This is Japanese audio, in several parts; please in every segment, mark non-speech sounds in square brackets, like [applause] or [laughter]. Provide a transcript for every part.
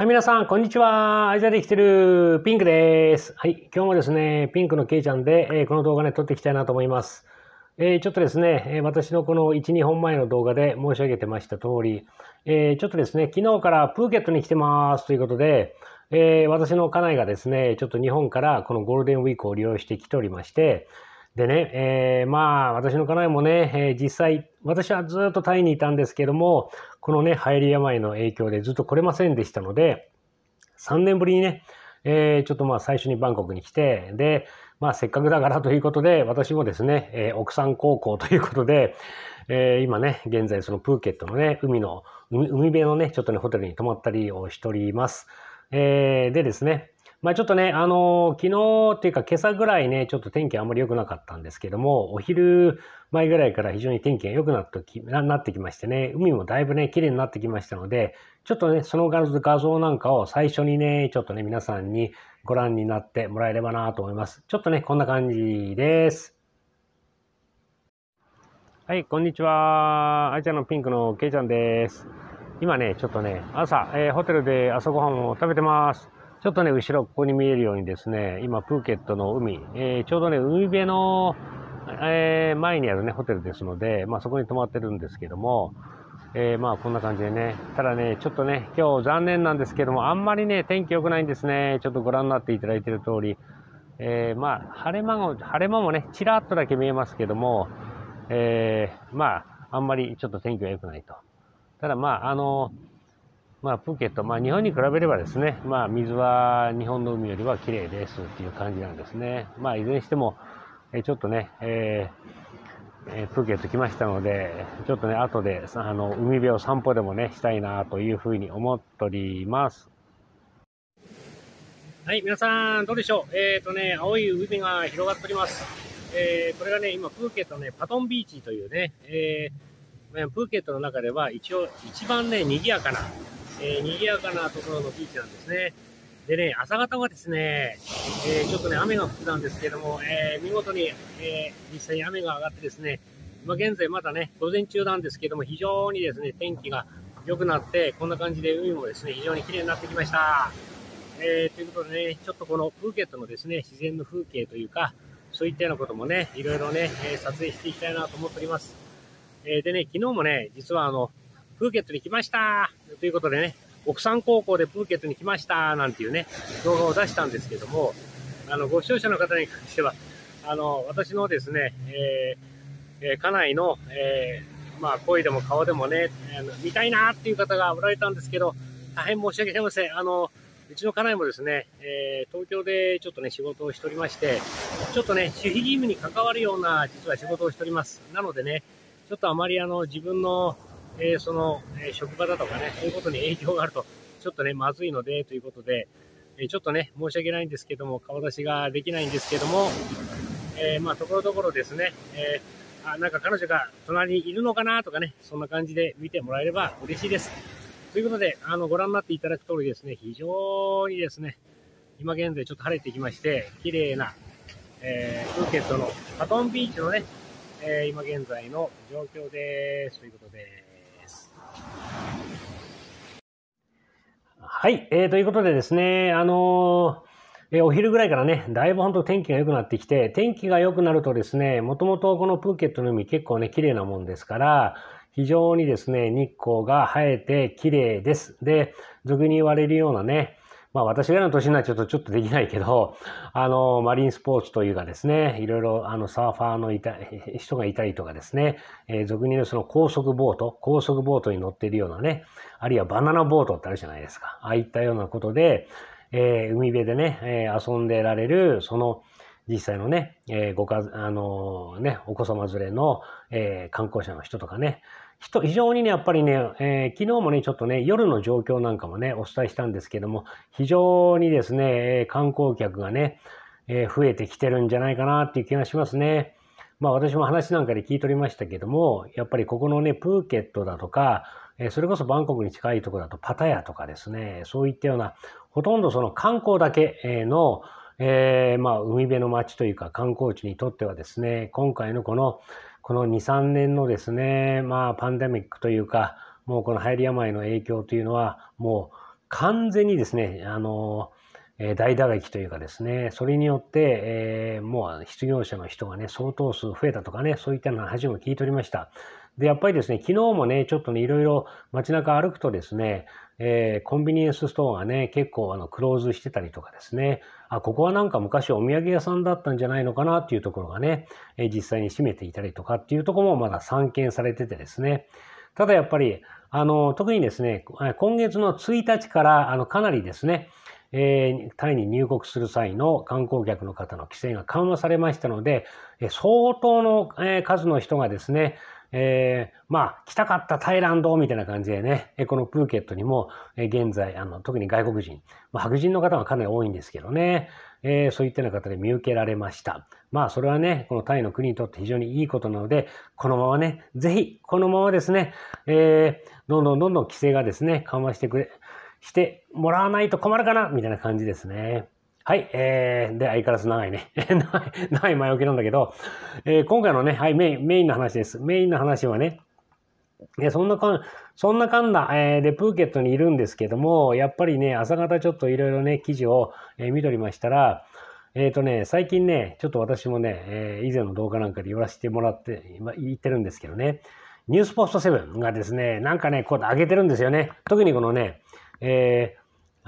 はい、皆さん、こんにちは。アイザできてるピンクです。はい、今日もですね、ピンクのけいちゃんで、えー、この動画ね、撮っていきたいなと思います。えー、ちょっとですね、え私のこの1、2本前の動画で申し上げてました通り、えー、ちょっとですね、昨日からプーケットに来てますということで、え私の家内がですね、ちょっと日本からこのゴールデンウィークを利用してきておりまして、でね、えー、まあ私の家内もね、えー、実際私はずっとタイにいたんですけどもこのね流行り病の影響でずっと来れませんでしたので3年ぶりにね、えー、ちょっとまあ最初にバンコクに来てでまあせっかくだからということで私もですね、えー、奥さん高校ということで、えー、今ね現在そのプーケットのね海の海辺のねちょっとねホテルに泊まったりをしております。えー、でですねまあちょっとね、あの昨日っていうか今朝ぐらいね、ちょっと天気あんまり良くなかったんですけども、お昼前ぐらいから非常に天気が良くなってきななってきましてね、海もだいぶね、綺麗になってきましたので、ちょっとね、その画像なんかを最初にね、ちょっとね、皆さんにご覧になってもらえればなと思います。ちょっとね、こんな感じです。はい、こんにちは。愛ちゃんのピンクのけいちゃんです。今ね、ちょっとね、朝、えー、ホテルで朝ごはんを食べてます。ちょっとね、後ろここに見えるようにですね、今、プーケットの海、えー、ちょうどね、海辺の、えー、前にあるね、ホテルですので、まあ、そこに泊まってるんですけども、えー、まあ、こんな感じでね、ただね、ちょっとね、今日残念なんですけども、あんまりね、天気良くないんですね。ちょっとご覧になっていただいている通り、えまあ、晴れ間も、晴れ間もね、ちらっとだけ見えますけども、えまあ、あんまりちょっと天気が良くないと。ただまあ、あのーまあ、プーケット、まあ、日本に比べればですね、まあ、水は日本の海よりは綺麗ですっていう感じなんですね。まあ、いずれにしても、えちょっとね、えー、プーケット来ましたので、ちょっとね、後で、あの、海辺を散歩でもね、したいなというふうに思っております。はい、皆さん、どうでしょうえっ、ー、とね、青い海が広がっております。えー、これがね、今、プーケットね、パトンビーチというね、えー、プーケットの中では一応一番ね、賑やかな、えー、賑やかなところのビーチなんですね。でね、朝方はですね、えー、ちょっとね、雨が降ってたんですけども、えー、見事に、えー、実際に雨が上がってですね、今現在まだね、午前中なんですけども、非常にですね、天気が良くなって、こんな感じで海もですね、非常に綺麗になってきました。えということでね、ちょっとこのプーケットのですね、自然の風景というか、そういったようなこともね、いろいろね、え撮影していきたいなと思っております。えでね、昨日もね、実はあの、プーケットに来ましたということでね、奥さん高校でプーケットに来ましたなんていうね、動画を出したんですけども、あの、ご視聴者の方に関しては、あの、私のですね、えー、えー、家内の、えー、まあ、声でも顔でもね、えー、見たいなっていう方がおられたんですけど、大変申し訳ありません。あの、うちの家内もですね、えー、東京でちょっとね、仕事をしておりまして、ちょっとね、守秘義務に関わるような、実は仕事をしております。なのでね、ちょっとあまりあの、自分の、えその、え職場だとかね、そういうことに影響があると、ちょっとね、まずいので、ということで、えちょっとね、申し訳ないんですけども、顔出しができないんですけども、えー、まあ、ところどころですね、えー、あ、なんか彼女が隣にいるのかなとかね、そんな感じで見てもらえれば嬉しいです。ということで、あの、ご覧になっていただく通りですね、非常にですね、今現在ちょっと晴れてきまして、綺麗な、えー、プーケットのパトンビーチのね、え今現在の状況です。ということで、はい、えー、ということでですね、あのー、えー、お昼ぐらいからね、だいぶ本当天気が良くなってきて、天気が良くなるとですね、もともとこのプーケットの海結構ね、綺麗なもんですから、非常にですね、日光が生えて綺麗です。で、俗に言われるようなね、まあ私らの年になっちゃうとちょっとできないけど、あの、マリンスポーツというかですね、いろいろあのサーファーのいた人がいたりとかですね、えー、俗に言うその高速ボート、高速ボートに乗っているようなね、あるいはバナナボートってあるじゃないですか。ああいったようなことで、えー、海辺でね、えー、遊んでられる、その、実際のね、えー、ごか、あのね、お子様連れの、え観光者の人とかね、人、非常にね、やっぱりね、えー、昨日もね、ちょっとね、夜の状況なんかもね、お伝えしたんですけども、非常にですね、観光客がね、えー、増えてきてるんじゃないかなっていう気がしますね。まあ私も話なんかで聞いておりましたけども、やっぱりここのね、プーケットだとか、えー、それこそバンコクに近いとこだとパタヤとかですね、そういったような、ほとんどその観光だけの、えー、まあ海辺の街というか観光地にとってはですね、今回のこの、この2、3年のですね、まあ、パンデミックというか、もうこの流行り病の影響というのは、もう完全にですね、あの、大打撃というかですね、それによって、えー、もう失業者の人がね、相当数増えたとかね、そういったような話も聞いておりました。で、やっぱりですね、昨日もね、ちょっとね、いろいろ街中歩くとですね、えー、コンビニエンスストアがね、結構あのクローズしてたりとかですね、あ、ここはなんか昔お土産屋さんだったんじゃないのかなっていうところがね、えー、実際に閉めていたりとかっていうところもまだ散見されててですね、ただやっぱり、あの、特にですね、今月の1日から、あの、かなりですね、えー、タイに入国する際の観光客の方の規制が緩和されましたので、相当の数の人がですね、えー、まあ、来たかったタイランドみたいな感じでね、このプーケットにも、え現在、あの、特に外国人、まあ、白人の方がかなり多いんですけどね、えー、そういったような方で見受けられました。まあ、それはね、このタイの国にとって非常にいいことなので、このままね、ぜひ、このままですね、えー、どんどんどんどん規制がですね、緩和してくれ、してもらわないと困るかな、みたいな感じですね。はい、えー、で、相変わらず長いね。[laughs] 長い前置きなんだけど、えー、今回のね、はい、メイン、メインの話です。メインの話はね、そんなかん、そんなかんだ、えー、で、プーケットにいるんですけども、やっぱりね、朝方ちょっといろいろね、記事を、えー、見とりましたら、えっ、ー、とね、最近ね、ちょっと私もね、えー、以前の動画なんかで言わせてもらって、今言ってるんですけどね、ニュースポストセブンがですね、なんかね、こう上げてるんですよね。特にこのね、えー、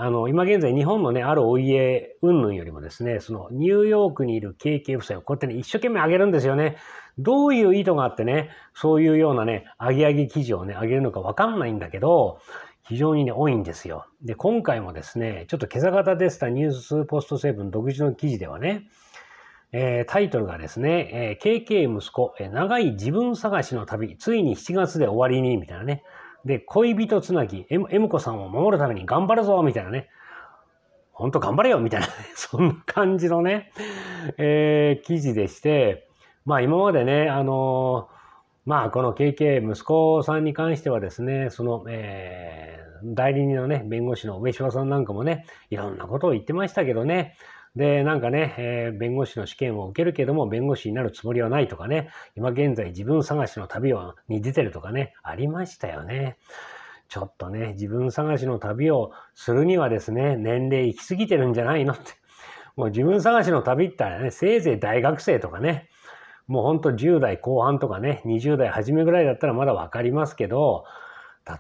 あの、今現在日本のね、あるお家、うんぬんよりもですね、そのニューヨークにいる KK 夫妻をこうやってね、一生懸命上げるんですよね。どういう意図があってね、そういうようなね、上げ上げ記事をね、上げるのかわかんないんだけど、非常にね、多いんですよ。で、今回もですね、ちょっと今朝方でタたニュースポストセブン独自の記事ではね、えー、タイトルがですね、えー、KK 息子、え長い自分探しの旅、ついに7月で終わりに、みたいなね。で、恋人つなぎ、M、M 子さんを守るために頑張るぞみたいなね。ほんと頑張れよみたいな、ね、[laughs] そんな感じのね、えー、記事でして、まあ今までね、あのー、まあこの KK 息子さんに関してはですね、その、えー、代理人のね、弁護士の上島さんなんかもね、いろんなことを言ってましたけどね、で、なんかね、えー、弁護士の試験を受けるけども、弁護士になるつもりはないとかね、今現在自分探しの旅をに出てるとかね、ありましたよね。ちょっとね、自分探しの旅をするにはですね、年齢行き過ぎてるんじゃないのって。[laughs] もう自分探しの旅ったらね、せいぜい大学生とかね、もうほんと10代後半とかね、20代初めぐらいだったらまだわかりますけど、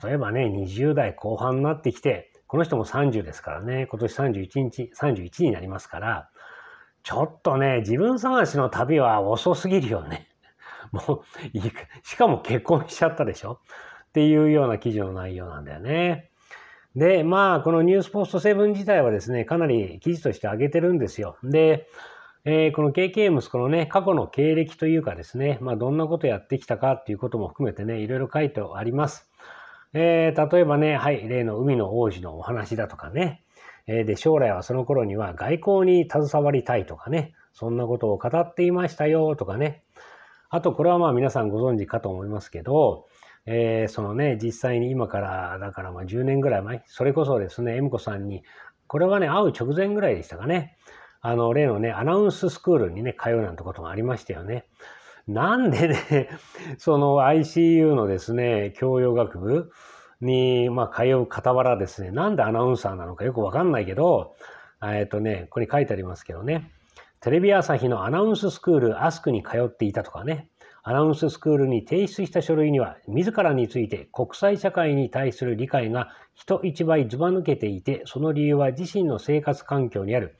例えばね、20代後半になってきて、この人も30ですからね、今年31日、31になりますから、ちょっとね、自分探しの旅は遅すぎるよね。[laughs] もういい、しかも結婚しちゃったでしょっていうような記事の内容なんだよね。で、まあ、このニュースポスト7自体はですね、かなり記事として上げてるんですよ。で、えー、この KK 息子のね、過去の経歴というかですね、まあ、どんなことやってきたかっていうことも含めてね、いろいろ書いてあります。えー、例えばね、はい、例の海の王子のお話だとかね、えー、で、将来はその頃には外交に携わりたいとかね、そんなことを語っていましたよとかね、あと、これはまあ皆さんご存知かと思いますけど、えー、そのね、実際に今から、だからまあ10年ぐらい前、それこそですね、恵美子さんに、これはね、会う直前ぐらいでしたかね、あの、例のね、アナウンススクールにね、通うなんてこともありましたよね。なんでね、[laughs] その ICU のですね、教養学部に、まあ、通う傍らですね、なんでアナウンサーなのかよくわかんないけど、えっ、ー、とね、ここに書いてありますけどね、テレビ朝日のアナウンススクール、アスクに通っていたとかね、アナウンススクールに提出した書類には、自らについて国際社会に対する理解が人一倍ずば抜けていて、その理由は自身の生活環境にある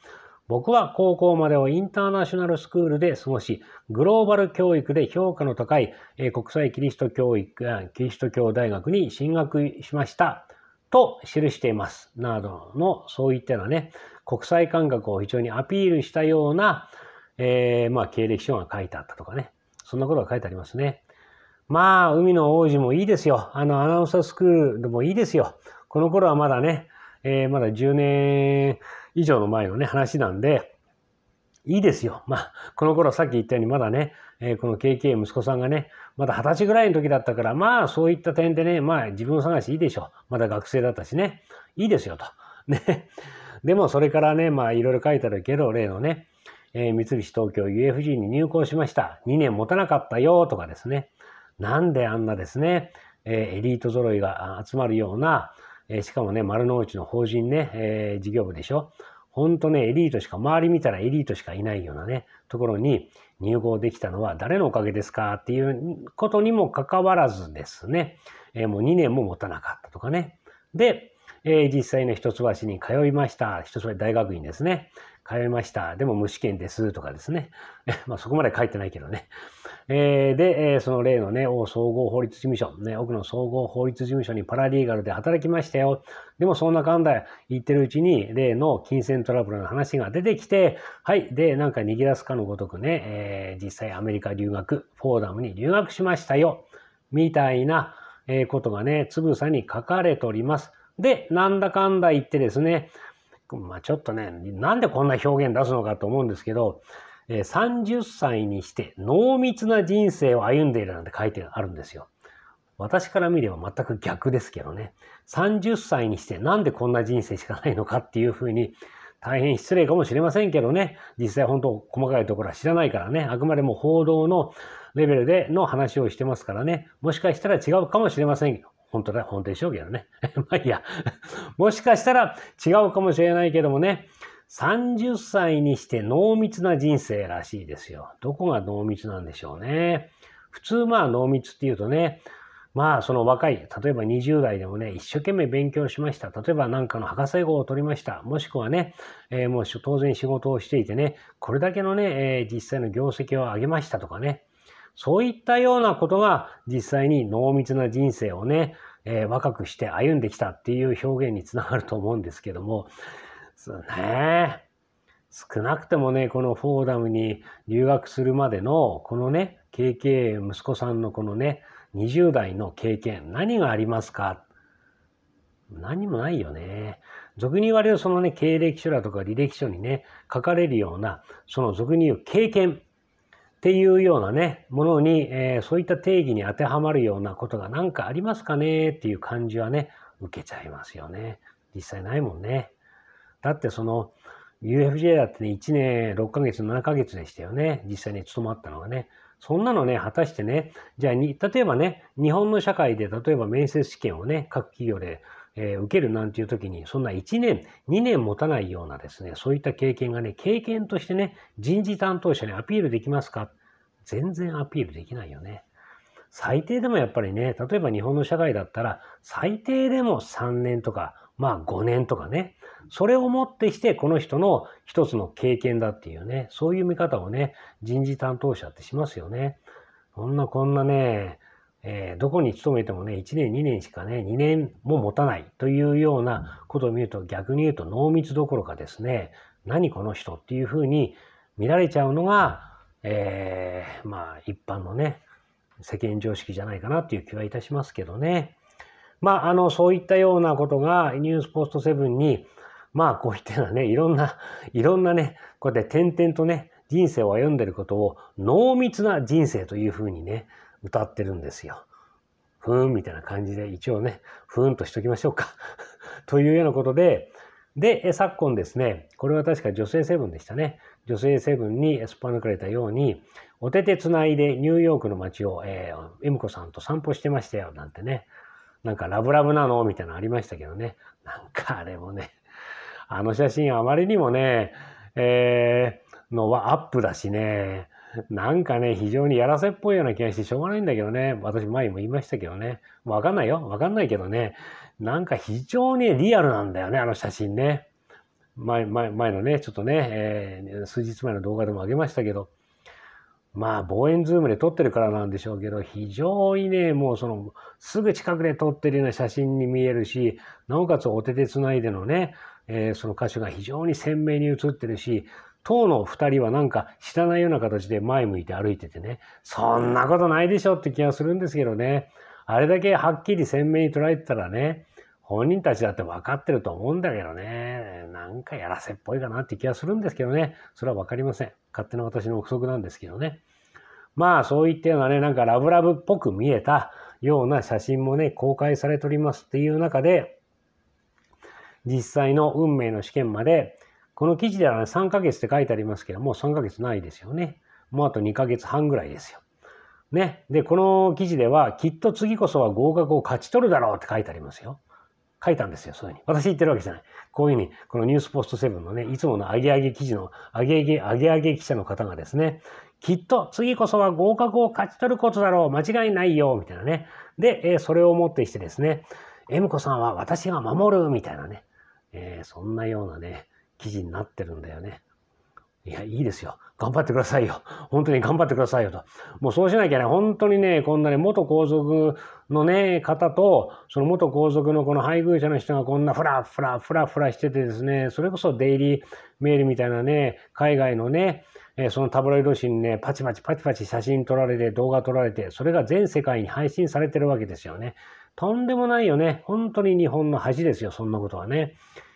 僕は高校までをインターナショナルスクールで過ごし、グローバル教育で評価の高い国際キリスト教育、キリスト教大学に進学しました。と記しています。などの、そういったようなね、国際感覚を非常にアピールしたような、えー、まあ、経歴書が書いてあったとかね。そんなことが書いてありますね。まあ、海の王子もいいですよ。あの、アナウンサースクールでもいいですよ。この頃はまだね、えー、まだ10年以上の前のね、話なんで、いいですよ。まあ、この頃さっき言ったようにまだね、えー、この KK 息子さんがね、まだ二十歳ぐらいの時だったから、まあそういった点でね、まあ自分探しいいでしょう。まだ学生だったしね、いいですよと。ね。でもそれからね、まあいろいろ書いてあるけど、例のね、えー、三菱東京 UFG に入校しました。2年持たなかったよとかですね。なんであんなですね、えー、エリート揃いが集まるような、えしかもね、丸の内の法人ね、え事業部でしょ。ほんとね、エリートしか、周り見たらエリートしかいないようなね、ところに入合できたのは誰のおかげですかっていうことにもかかわらずですね、えもう2年も持たなかったとかね。で、え実際の一橋に通いました。一橋大学院ですね。通いました。でも無試験ですとかですね。[laughs] まあそこまで書いてないけどね。えー、で、えー、その例のね、大総合法律事務所、ね、奥の総合法律事務所にパラリーガルで働きましたよ。でもそんなかんだ言ってるうちに、例の金銭トラブルの話が出てきて、はい、で、なんか逃げ出すかのごとくね、えー、実際アメリカ留学、フォーダムに留学しましたよ。みたいな、えことがね、つぶさに書かれております。で、なんだかんだ言ってですね、まあ、ちょっとね、なんでこんな表現出すのかと思うんですけど、え30歳にして濃密な人生を歩んでいるなんて書いてあるんですよ。私から見れば全く逆ですけどね。30歳にしてなんでこんな人生しかないのかっていうふうに、大変失礼かもしれませんけどね、実際本当細かいところは知らないからね、あくまでも報道のレベルでの話をしてますからね、もしかしたら違うかもしれません本当だ、本当でしょうけどね。[laughs] まあいいや。[laughs] もしかしたら違うかもしれないけどもね、30歳にして濃密な人生らしいですよ。どこが濃密なんでしょうね。普通まあ濃密っていうとね、まあその若い、例えば20代でもね、一生懸命勉強しました。例えば何かの博士号を取りました。もしくはね、えー、もう当然仕事をしていてね、これだけのね、えー、実際の業績を上げましたとかね、そういったようなことが実際に濃密な人生をね、えー、若くして歩んできたっていう表現につながると思うんですけども、そうね。少なくてもね、このフォーダムに留学するまでの、このね、KK 息子さんのこのね、20代の経験、何がありますか何もないよね。俗に言われるそのね、経歴書だとか履歴書にね、書かれるような、その俗に言う経験。っていうようなね、ものに、えー、そういった定義に当てはまるようなことが何かありますかねっていう感じはね、受けちゃいますよね。実際ないもんね。だってその、UFJ だってね、1年6ヶ月、7ヶ月でしたよね。実際に勤まったのがね。そんなのね、果たしてね、じゃあに、例えばね、日本の社会で、例えば面接試験をね、各企業でえー、受けるなんていう時に、そんな1年、2年持たないようなですね、そういった経験がね、経験としてね、人事担当者にアピールできますか全然アピールできないよね。最低でもやっぱりね、例えば日本の社会だったら、最低でも3年とか、まあ5年とかね、それをもってして、この人の一つの経験だっていうね、そういう見方をね、人事担当者ってしますよね。こんなこんなね、えー、どこに勤めてもね、1年、2年しかね、2年も持たないというようなことを見ると、逆に言うと濃密どころかですね、何この人っていうふうに見られちゃうのが、えー、まあ、一般のね、世間常識じゃないかなっていう気はいたしますけどね。まあ、あの、そういったようなことが、ニュースポストセブンに、まあ、こういったようなね、いろんな、[laughs] いろんなね、こうやって点々とね、人生を歩んでることを濃密な人生というふうにね、歌ってるんですよ。ふーんみたいな感じで一応ね、ふーんとしときましょうか [laughs] というようなことで、で、昨今ですね、これは確か女性セブンでしたね。女性セブンにすっぱ抜かれたように、お手手つないでニューヨークの街を、えー、エムコさんと散歩してましたよ、なんてね。なんかラブラブなのみたいなのありましたけどね。なんかあれもね、あの写真あまりにもね、えー、のはアップだしね、[laughs] なんかね、非常にやらせっぽいような気がしてしょうがないんだけどね。私前も言いましたけどね。わかんないよ。わかんないけどね。なんか非常にリアルなんだよね、あの写真ね。前、前、前のね、ちょっとね、えー、数日前の動画でもあげましたけど。まあ、望遠ズームで撮ってるからなんでしょうけど、非常にね、もうその、すぐ近くで撮ってるような写真に見えるし、なおかつお手手つないでのね、えー、その箇所が非常に鮮明に写ってるし、当の二人はなんか知らないような形で前向いて歩いててね、そんなことないでしょって気がするんですけどね、あれだけはっきり鮮明に捉えてたらね、本人たちだって分かってると思うんだけどね、なんかやらせっぽいかなって気がするんですけどね、それは分かりません。勝手な私の憶測なんですけどね。まあそういったようなね、なんかラブラブっぽく見えたような写真もね、公開されておりますっていう中で、実際の運命の試験までこの記事では3ヶ月って書いてありますけども、3ヶ月ないですよね。もうあと2ヶ月半ぐらいですよ。ね。で、この記事では、きっと次こそは合格を勝ち取るだろうって書いてありますよ。書いたんですよ、そういうふうに。私言ってるわけじゃない。こういうふうに、このニュースポスト7のね、いつものアゲアゲ記事の、アゲアゲ、アげアげ記者の方がですね、きっと次こそは合格を勝ち取ることだろう、間違いないよ、みたいなね。で、えそれをもってしてですね、エム子さんは私が守る、みたいなね。えー、そんなようなね、記事になってるんだよね。いや、いいですよ。頑張ってくださいよ。本当に頑張ってくださいよと。もうそうしなきゃね、本当にね、こんなね、元皇族のね、方と、その元皇族のこの配偶者の人がこんなふらふらふらふらしててですね、それこそデイリーメールみたいなね、海外のね、えそのタブロイド紙にね、パチパチパチパチ写真撮られて、動画撮られて、それが全世界に配信されてるわけですよね。とんでもないよね。本当に日本の恥ですよ、そんなことはね。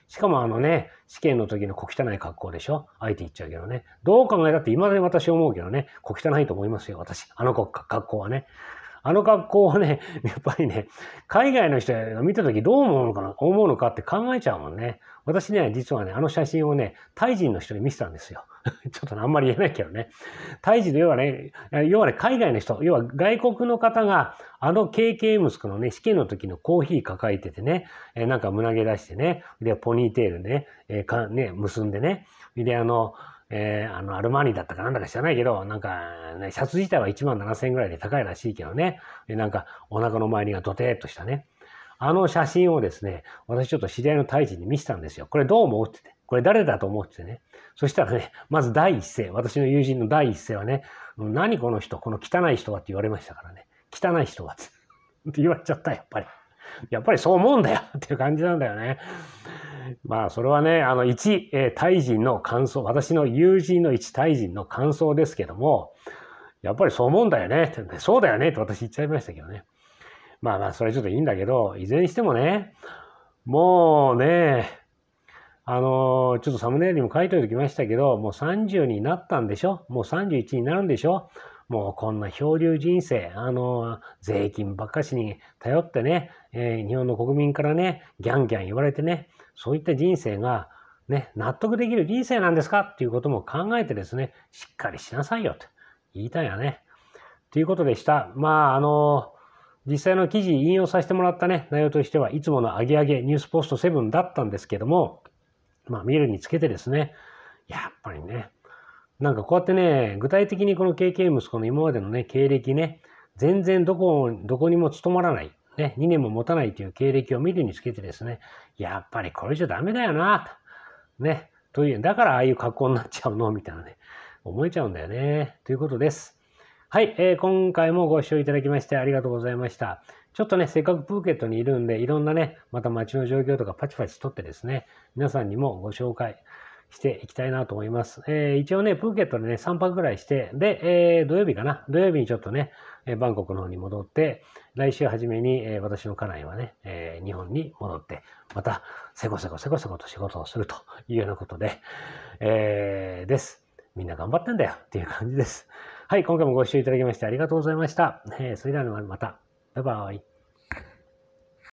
しかもあのね、試験の時の小汚い格好でしょあえて言っちゃうけどね。どう考えたって未だに私思うけどね、小汚いと思いますよ、私。あの子格好はね。あの格好はね、やっぱりね、海外の人が見た時どう思うのかな、思うのかって考えちゃうもんね。私ね、実はね、あの写真をね、タイ人の人に見せたんですよ。[laughs] ちょっと、ね、あんまり言えないけどね。タイ人の要はね、要はね、海外の人、要は外国の方が、あの KK 息子のね、試験の時のコーヒー抱えててね、えなんか胸毛出してね、で、ポニーテールね、えかね、結んでね、で、あの、えー、あの、アルマーニだったかなんだか知らないけど、なんか、ね、シャツ自体は1万7千円ぐらいで高いらしいけどね、なんか、お腹の周りがドテーっとしたね、あの写真をですね、私ちょっと知り合いの大臣に見せたんですよ。これどう思うってて、これ誰だと思ってね。そしたらね、まず第一声、私の友人の第一声はね、何この人、この汚い人はって言われましたからね。汚い人はって [laughs] って言われちゃった、やっぱり。やっぱりそう思うんだよっていう感じなんだよね。まあ、それはね、あの、一、えー、大臣の感想、私の友人の一大臣の感想ですけども、やっぱりそう思うんだよねって、そうだよねって私言っちゃいましたけどね。まあまあ、それはちょっといいんだけど、いずれにしてもね、もうね、あのー、ちょっとサムネイルにも書いておいてきましたけど、もう30になったんでしょもう31になるんでしょもうこんな漂流人生、あのー、税金ばっかしに頼ってね、えー、日本の国民からね、ギャンギャン言われてね、そういった人生が、ね、納得できる人生なんですかっていうことも考えてですね、しっかりしなさいよと言いたいよね。ということでした。まあ、あの実際の記事引用させてもらったね、内容としては、いつものアゲアゲニュースポスト7だったんですけども、まあ見るにつけてですね、やっぱりね、なんかこうやってね、具体的にこの KK 息子の今までのね、経歴ね、全然どこ、どこにも務まらない、ね、2年も持たないという経歴を見るにつけてですね、やっぱりこれじゃダメだよな、と。ね、という、だからああいう格好になっちゃうの、みたいなね、思えちゃうんだよね、ということです。はい、えー、今回もご視聴いただきましてありがとうございました。ちょっとね、せっかくプーケットにいるんで、いろんなね、また街の状況とかパチパチ撮ってですね、皆さんにもご紹介していきたいなと思います。えー、一応ね、プーケットでね、3泊ぐらいして、で、えー、土曜日かな、土曜日にちょっとね、えバンコクの方に戻って、来週初めに、えー、私の家内はね、え日本に戻って、また、せこせこせこせこと仕事をするというようなことで、えです。みんな頑張ってんだよっていう感じです。はい、今回もご視聴いただきましてありがとうございました。えー、それではまた。バイバイ。